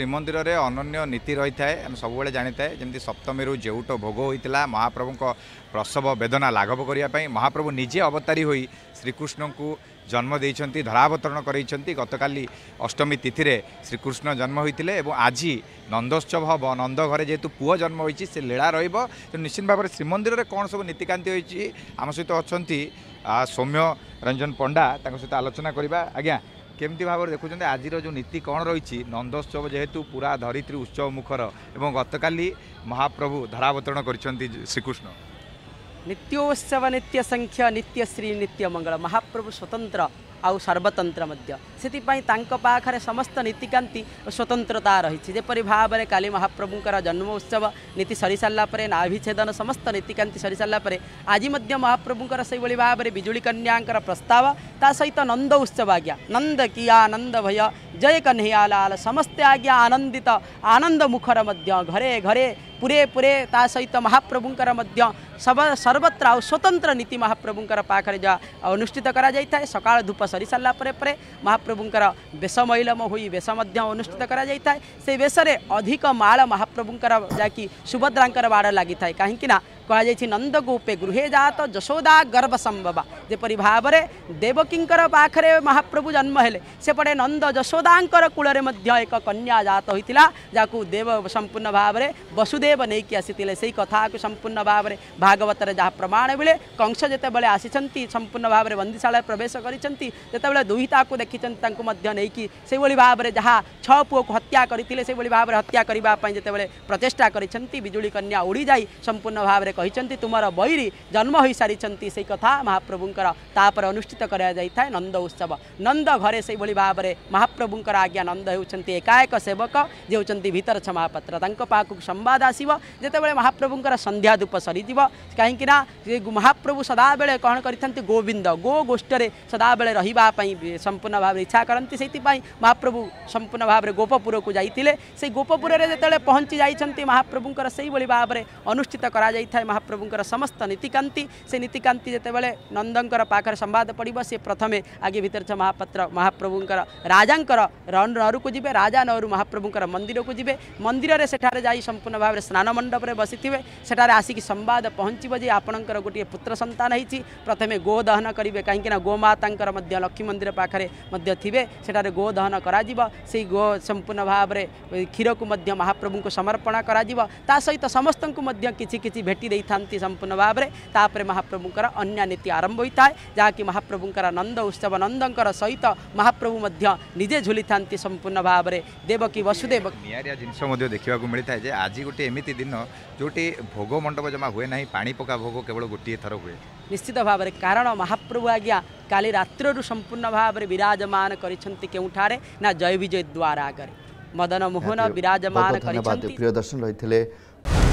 ଶ୍ରୀମନ୍ଦିରରେ ଅନନ୍ୟ ନୀତି ରହିଥାଏ ଆମେ ସବୁବେଳେ ଜାଣିଥାଏ ଯେମିତି ସପ୍ତମୀରୁ ଯେଉଁଟ ଭୋଗ ହୋଇଥିଲା ମହାପ୍ରଭୁଙ୍କ ପ୍ରସବ ବେଦନା ଲାଘବ କରିବା ପାଇଁ ମହାପ୍ରଭୁ ନିଜେ ଅବତାରୀ ହୋଇ ଶ୍ରୀକୃଷ୍ଣଙ୍କୁ ଜନ୍ମ ଦେଇଛନ୍ତି ଧରାବତରଣ କରାଇଛନ୍ତି ଗତକାଲି ଅଷ୍ଟମୀ ତିଥିରେ ଶ୍ରୀକୃଷ୍ଣ ଜନ୍ମ ହୋଇଥିଲେ ଏବଂ ଆଜି ନନ୍ଦୋତ୍ସବ ହେବ ନନ୍ଦ ଘରେ ଯେହେତୁ ପୁଅ ଜନ୍ମ ହୋଇଛି ସେ ଲୀଳା ରହିବ ତେଣୁ ନିଶ୍ଚିତ ଭାବରେ ଶ୍ରୀମନ୍ଦିରରେ କ'ଣ ସବୁ ନୀତିକାନ୍ତି ହୋଇଛି ଆମ ସହିତ ଅଛନ୍ତି ସୌମ୍ୟ ରଞ୍ଜନ ପଣ୍ଡା ତାଙ୍କ ସହିତ ଆଲୋଚନା କରିବା ଆଜ୍ଞା କେମିତି ଭାବରେ ଦେଖୁଛନ୍ତି ଆଜିର ଯେଉଁ ନୀତି କ'ଣ ରହିଛି ନନ୍ଦୋତ୍ସବ ଯେହେତୁ ପୁରା ଧରିତ୍ରୀ ଉତ୍ସବ ମୁଖର ଏବଂ ଗତକାଲି ମହାପ୍ରଭୁ ଧରାବତରଣ କରିଛନ୍ତି ଶ୍ରୀକୃଷ୍ଣ ନିତ୍ୟୋତ୍ସବ ନିତ୍ୟ ସଂଖ୍ୟ ନିତ୍ୟ ଶ୍ରୀ ନିତ୍ୟ ମଙ୍ଗଳ ମହାପ୍ରଭୁ ସ୍ୱତନ୍ତ୍ର ଆଉ ସର୍ବତନ୍ତ୍ର ମଧ୍ୟ ସେଥିପାଇଁ ତାଙ୍କ ପାଖରେ ସମସ୍ତ ନୀତିକାନ୍ତି ସ୍ୱତନ୍ତ୍ରତା ରହିଛି ଯେପରି ଭାବରେ କାଲି ମହାପ୍ରଭୁଙ୍କର ଜନ୍ମ ଉତ୍ସବ ନୀତି ସରିସାରିଲା ପରେ ନାଭିଛେଦନ ସମସ୍ତ ନୀତିକାନ୍ତି ସରିସାରିଲା ପରେ ଆଜି ମଧ୍ୟ ମହାପ୍ରଭୁଙ୍କର ସେହିଭଳି ଭାବରେ ବିଜୁଳି କନ୍ୟାଙ୍କର ପ୍ରସ୍ତାବ ତା ସହିତ ନନ୍ଦ ଉତ୍ସବ ଆଜ୍ଞା ନନ୍ଦ କିଆ ଆନନ୍ଦ ଭୟ ଜୟ କହ୍ନେଇଆଲାଲ ସମସ୍ତେ ଆଜ୍ଞା ଆନନ୍ଦିତ ଆନନ୍ଦ ମୁଖର ମଧ୍ୟ ଘରେ ଘରେ ପୁରେ ପୁରେ ତା ସହିତ ମହାପ୍ରଭୁଙ୍କର ମଧ୍ୟ ସର୍ବତ୍ର ଆଉ ସ୍ୱତନ୍ତ୍ର ନୀତି ମହାପ୍ରଭୁଙ୍କର ପାଖରେ ଯାହା ଅନୁଷ୍ଠିତ କରାଯାଇଥାଏ ସକାଳ ଧୂପ सरी सारापर पर महाप्रभुंर बेश मैलम हो बेश अनुषित करेष अधिक माल महाप्रभुं जा सुभद्रा बाड़ लगी कहीं କୁହାଯାଇଛି ନନ୍ଦଗୋପେ ଗୃହେ ଜାତ ଯଶୋଦା ଗର୍ବ ସମ୍ଭବା ଯେପରି ଭାବରେ ଦେବକୀଙ୍କର ପାଖରେ ମହାପ୍ରଭୁ ଜନ୍ମ ହେଲେ ସେପଟେ ନନ୍ଦ ଯଶୋଦାଙ୍କର କୂଳରେ ମଧ୍ୟ ଏକ କନ୍ୟା ଜାତ ହୋଇଥିଲା ଯାହାକୁ ଦେବ ସମ୍ପୂର୍ଣ୍ଣ ଭାବରେ ବସୁଦେବ ନେଇକି ଆସିଥିଲେ ସେହି କଥାକୁ ସମ୍ପୂର୍ଣ୍ଣ ଭାବରେ ଭାଗବତରେ ଯାହା ପ୍ରମାଣ ମିଳେ କଂସ ଯେତେବେଳେ ଆସିଛନ୍ତି ସମ୍ପୂର୍ଣ୍ଣ ଭାବରେ ବନ୍ଦିଶାଳାରେ ପ୍ରବେଶ କରିଛନ୍ତି ଯେତେବେଳେ ଦୁହିତାକୁ ଦେଖିଛନ୍ତି ତାଙ୍କୁ ମଧ୍ୟ ନେଇକି ସେଭଳି ଭାବରେ ଯାହା ଛଅ ପୁଅକୁ ହତ୍ୟା କରିଥିଲେ ସେଭଳି ଭାବରେ ହତ୍ୟା କରିବା ପାଇଁ ଯେତେବେଳେ ପ୍ରଚେଷ୍ଟା କରିଛନ୍ତି ବିଜୁଳି କନ୍ୟା ଉଡ଼ିଯାଇ ସମ୍ପୂର୍ଣ୍ଣ ଭାବରେ कहते तुमर बैरी जन्म हो सारी से कथा महाप्रभुंर तापर अनुष्ठित कर नंद उत्सव नंद घरे से भाव में महाप्रभुंर आज्ञा नंद होती सेवक जे होती भीतर छ महापात्र पाखक संवाद आसो महाप्रभुंर संध्या सरीज कहीं महाप्रभु सदाबले कौन करते गोविंद गो गोष्ठ से सदा बेले रही संपूर्ण भाव इच्छा करती से महाप्रभु संपूर्ण भाव में गोपपुर को जाते से गोपपुर में जिते पहुंची जाती महाप्रभुंर से भाव में अनुष्ठित कराई गोसाई महाप्रभुंर समस्त नीतिकांति से नीतिकांति जिते नंदर पाखे संवाद पड़े सी प्रथम आगे भितरच महापात्र महाप्रभुंर राजा नर को जी राजा नरु महाप्रभुंर मंदिर को जी मंदिर से संपूर्ण भाव में स्नान मंडप में बसी थे सेठार आसिक संवाद पहुँचे जी आपंकर गोटे पुत्र सन्तान होती प्रथम दहन करेंगे कहीं गोमाता लक्ष्मी मंदिर पाखे थे गो दहन कर गो संपूर्ण भाव में क्षीर को महाप्रभु को समर्पण कर सहित समस्त को भेटी ଦେଇଥାନ୍ତି ସମ୍ପୂର୍ଣ୍ଣ ଭାବରେ ତାପରେ ମହାପ୍ରଭୁଙ୍କର ଅନ୍ୟ ନୀତି ଆରମ୍ଭ ହୋଇଥାଏ ଯାହାକି ମହାପ୍ରଭୁଙ୍କର ନନ୍ଦ ଉତ୍ସବ ନନ୍ଦଙ୍କର ସହିତ ମହାପ୍ରଭୁ ମଧ୍ୟ ନିଜେ ଝୁଲିଥାନ୍ତି ସମ୍ପୂର୍ଣ୍ଣ ଭାବରେ ଦେବକୀ ବସୁଦେବ ନିଆରିଆ ଜିନିଷ ମଧ୍ୟ ଦେଖିବାକୁ ମିଳିଥାଏ ଯେ ଆଜି ଗୋଟିଏ ଏମିତି ଦିନ ଯେଉଁଠି ଭୋଗ ମଣ୍ଡପ ଜମା ହୁଏ ନାହିଁ ପାଣି ପକା ଭୋଗ କେବଳ ଗୋଟିଏ ଥର ହୁଏ ନିଶ୍ଚିତ ଭାବରେ କାରଣ ମହାପ୍ରଭୁ ଆଜ୍ଞା କାଲି ରାତ୍ରରୁ ସମ୍ପୂର୍ଣ୍ଣ ଭାବରେ ବିରାଜମାନ କରିଛନ୍ତି କେଉଁଠାରେ ନା ଜୟ ବିଜୟ ଦ୍ୱାର ଆଗରେ ମଦନ ମୋହନ ବିରାଜମାନ କରିଛନ୍ତି ପ୍ରିୟ ଦର୍ଶନ ରହିଥିଲେ